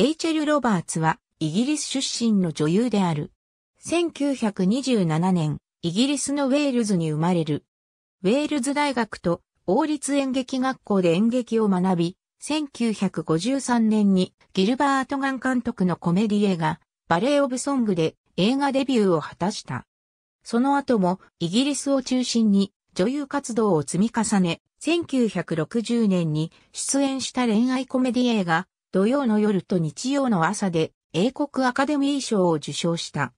レイチェル・ロバーツはイギリス出身の女優である。1927年、イギリスのウェールズに生まれる。ウェールズ大学と王立演劇学校で演劇を学び、1953年にギルバート・ガン監督のコメディ映画、バレー・オブ・ソングで映画デビューを果たした。その後もイギリスを中心に女優活動を積み重ね、1960年に出演した恋愛コメディ映画、土曜の夜と日曜の朝で英国アカデミー賞を受賞した。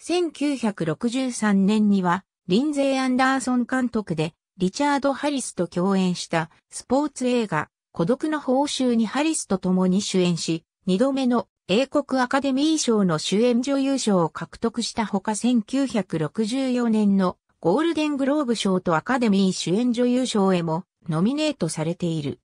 1963年には、リンゼイ・アンダーソン監督で、リチャード・ハリスと共演したスポーツ映画、孤独の報酬にハリスと共に主演し、2度目の英国アカデミー賞の主演女優賞を獲得したほか1964年のゴールデングローブ賞とアカデミー主演女優賞へもノミネートされている。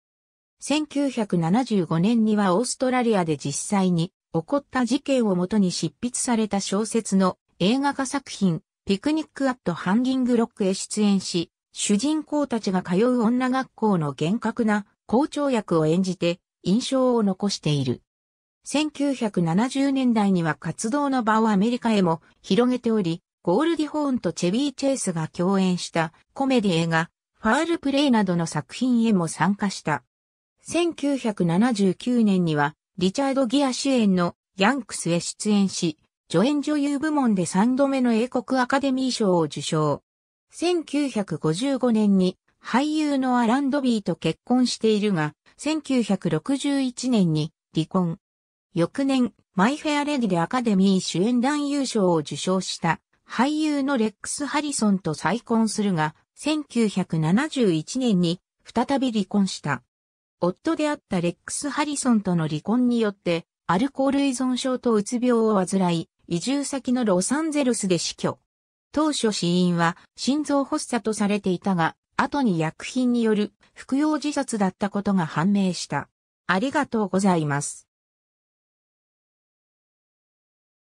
1975年にはオーストラリアで実際に起こった事件をもとに執筆された小説の映画化作品ピクニック・アット・ハンギング・ロックへ出演し、主人公たちが通う女学校の厳格な校長役を演じて印象を残している。1970年代には活動の場をアメリカへも広げており、ゴールディホーンとチェビー・チェイスが共演したコメディ映画、ファールプレイなどの作品へも参加した。1979年には、リチャード・ギア主演のヤンクスへ出演し、助演女優部門で3度目の英国アカデミー賞を受賞。1955年に俳優のアラン・ドビーと結婚しているが、1961年に離婚。翌年、マイ・フェア・レディでアカデミー主演男優賞を受賞した俳優のレックス・ハリソンと再婚するが、1971年に再び離婚した。夫であったレックス・ハリソンとの離婚によって、アルコール依存症とうつ病を患い、移住先のロサンゼルスで死去。当初死因は心臓発作とされていたが、後に薬品による服用自殺だったことが判明した。ありがとうございます。